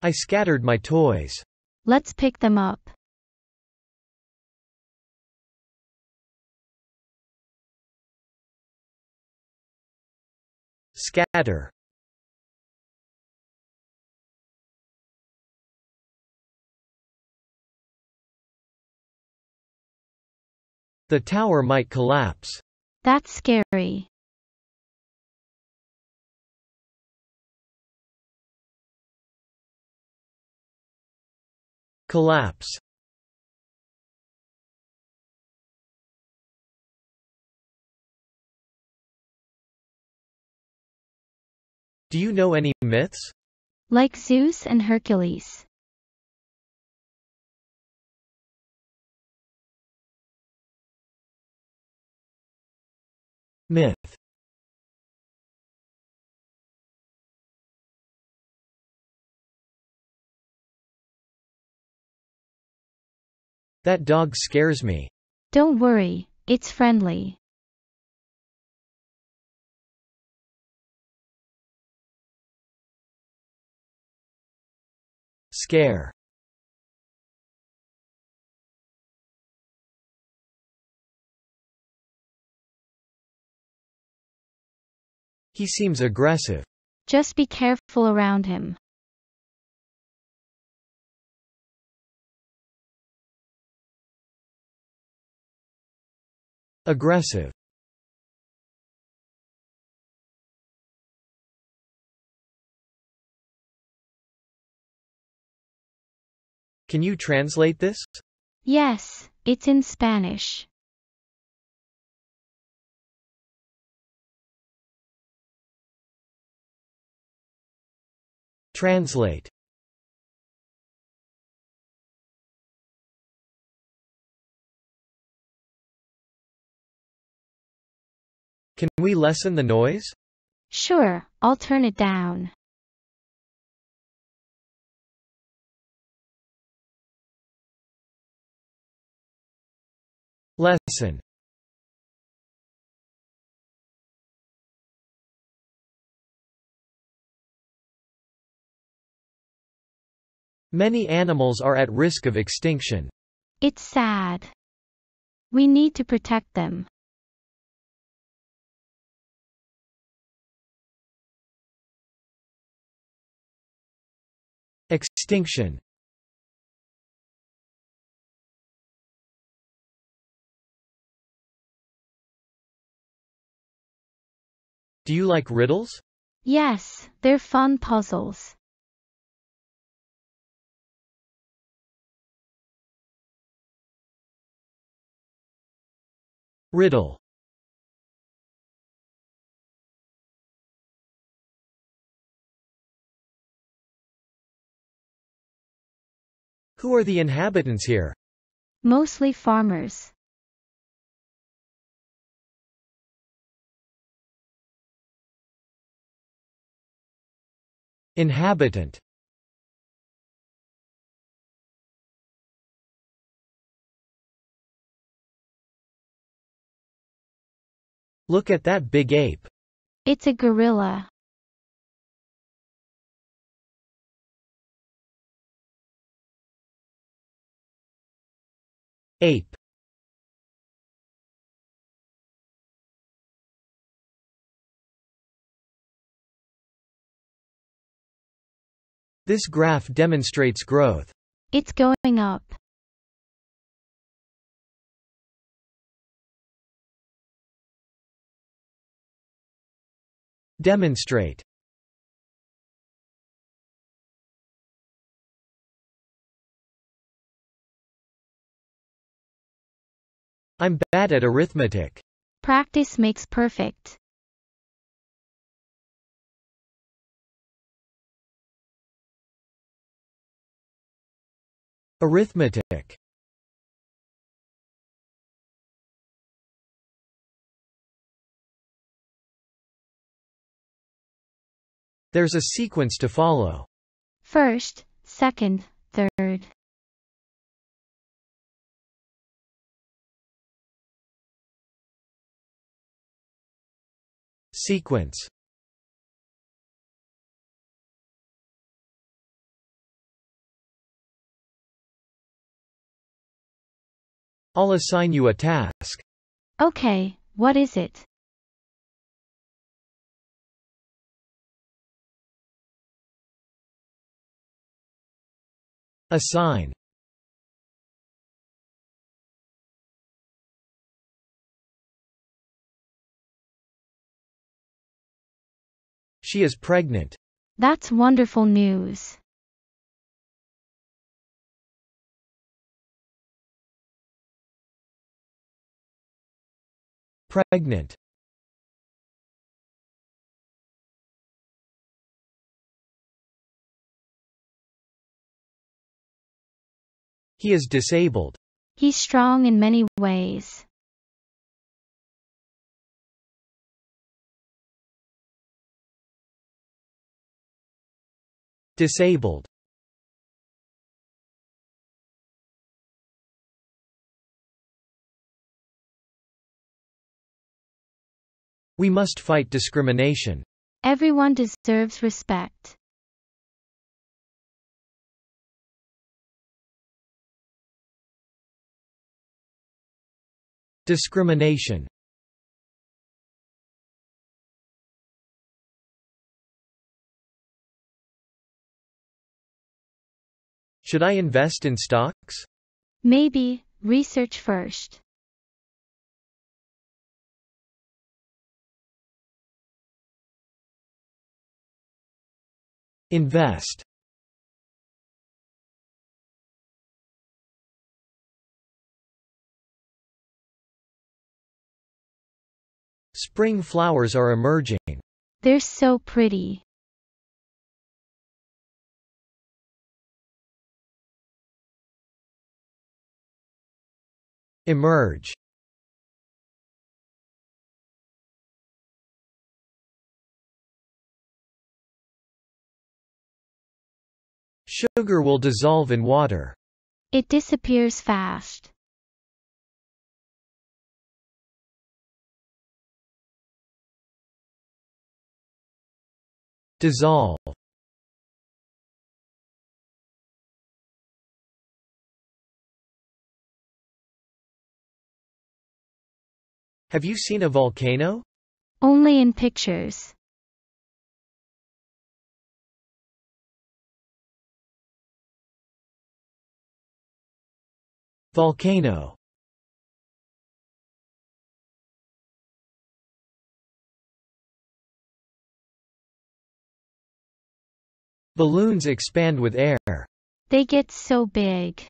I scattered my toys. Let's pick them up. Scatter. The tower might collapse. That's scary. Collapse Do you know any myths? Like Zeus and Hercules. Myth That dog scares me. Don't worry, it's friendly. Scare. He seems aggressive. Just be careful around him. Aggressive Can you translate this? Yes, it's in Spanish. Translate Can we lessen the noise? Sure, I'll turn it down. Lesson. Many animals are at risk of extinction. It's sad. We need to protect them. Extinction Do you like riddles? Yes, they're fun puzzles. Riddle Who are the inhabitants here? Mostly farmers. Inhabitant Look at that big ape. It's a gorilla. Ape This graph demonstrates growth. It's going up. Demonstrate I'm bad at arithmetic. Practice makes perfect. Arithmetic There's a sequence to follow. First, second, third. Sequence I'll assign you a task. Okay, what is it? Assign She is pregnant. That's wonderful news. Pregnant. He is disabled. He's strong in many ways. Disabled We must fight discrimination. Everyone deserves respect. Discrimination Should I invest in stocks? Maybe, research first. Invest Spring flowers are emerging. They're so pretty. Emerge Sugar will dissolve in water. It disappears fast. Dissolve Have you seen a volcano? Only in pictures. Volcano Balloons expand with air. They get so big.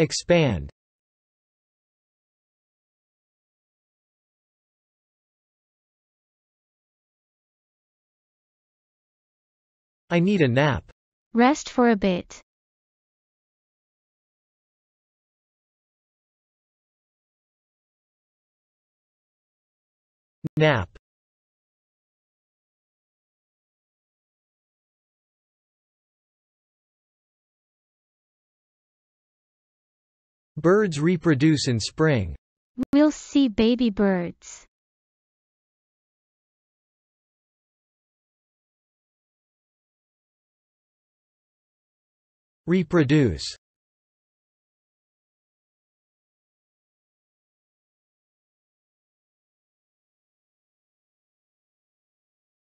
Expand I need a nap. Rest for a bit. Nap Birds reproduce in spring. We'll see baby birds. Reproduce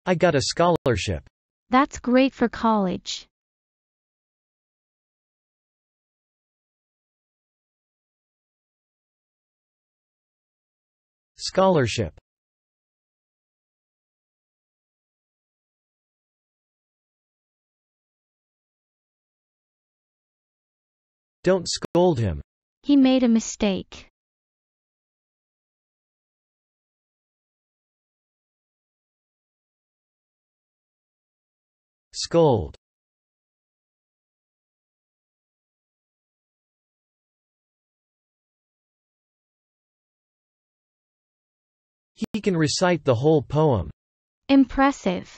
I got a scholarship. That's great for college. Scholarship Don't scold him. He made a mistake. Scold He can recite the whole poem. Impressive.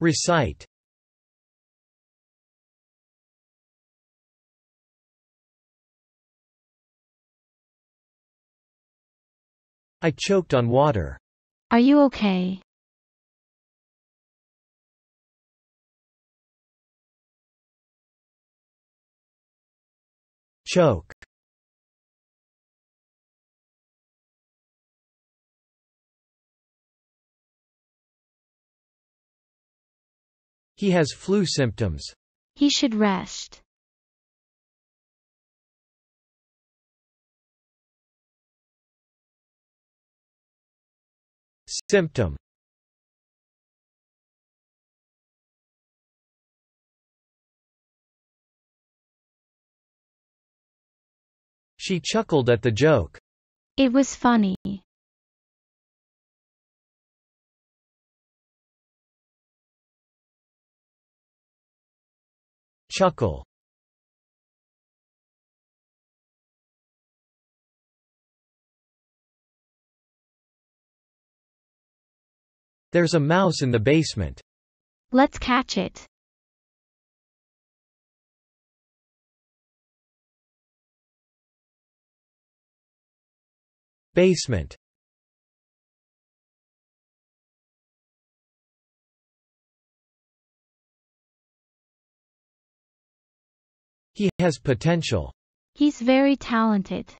Recite I choked on water. Are you okay? Choke He has flu symptoms. He should rest. Symptom She chuckled at the joke. It was funny. Chuckle. There's a mouse in the basement. Let's catch it. Basement He has potential. He's very talented.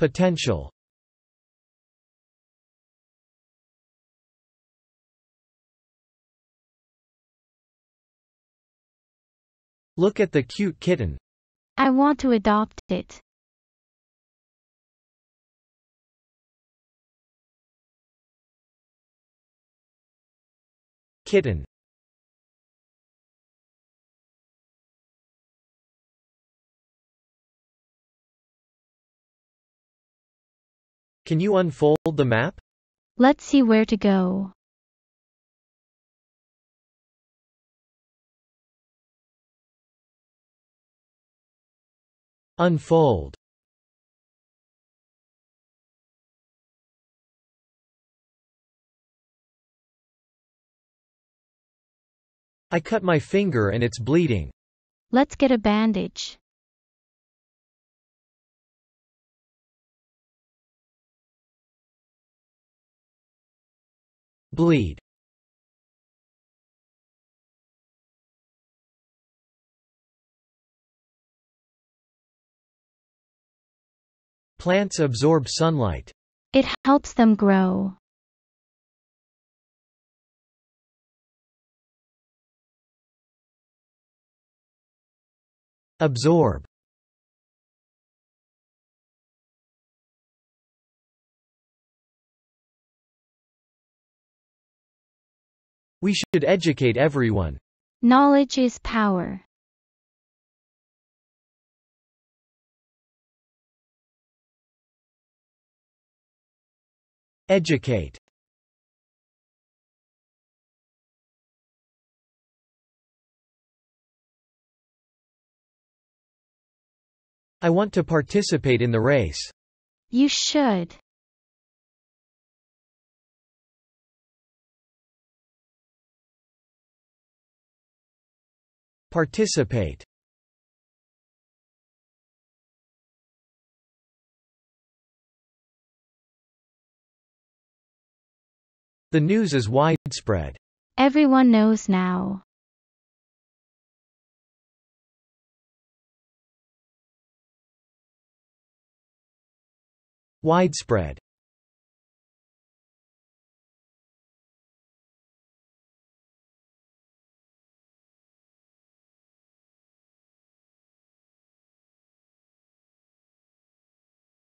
Potential Look at the cute kitten. I want to adopt it. Kitten. Can you unfold the map? Let's see where to go. Unfold I cut my finger and it's bleeding. Let's get a bandage. Bleed Plants absorb sunlight. It helps them grow. Absorb We should educate everyone. Knowledge is power. Educate I want to participate in the race. You should. Participate The news is widespread. Everyone knows now. Widespread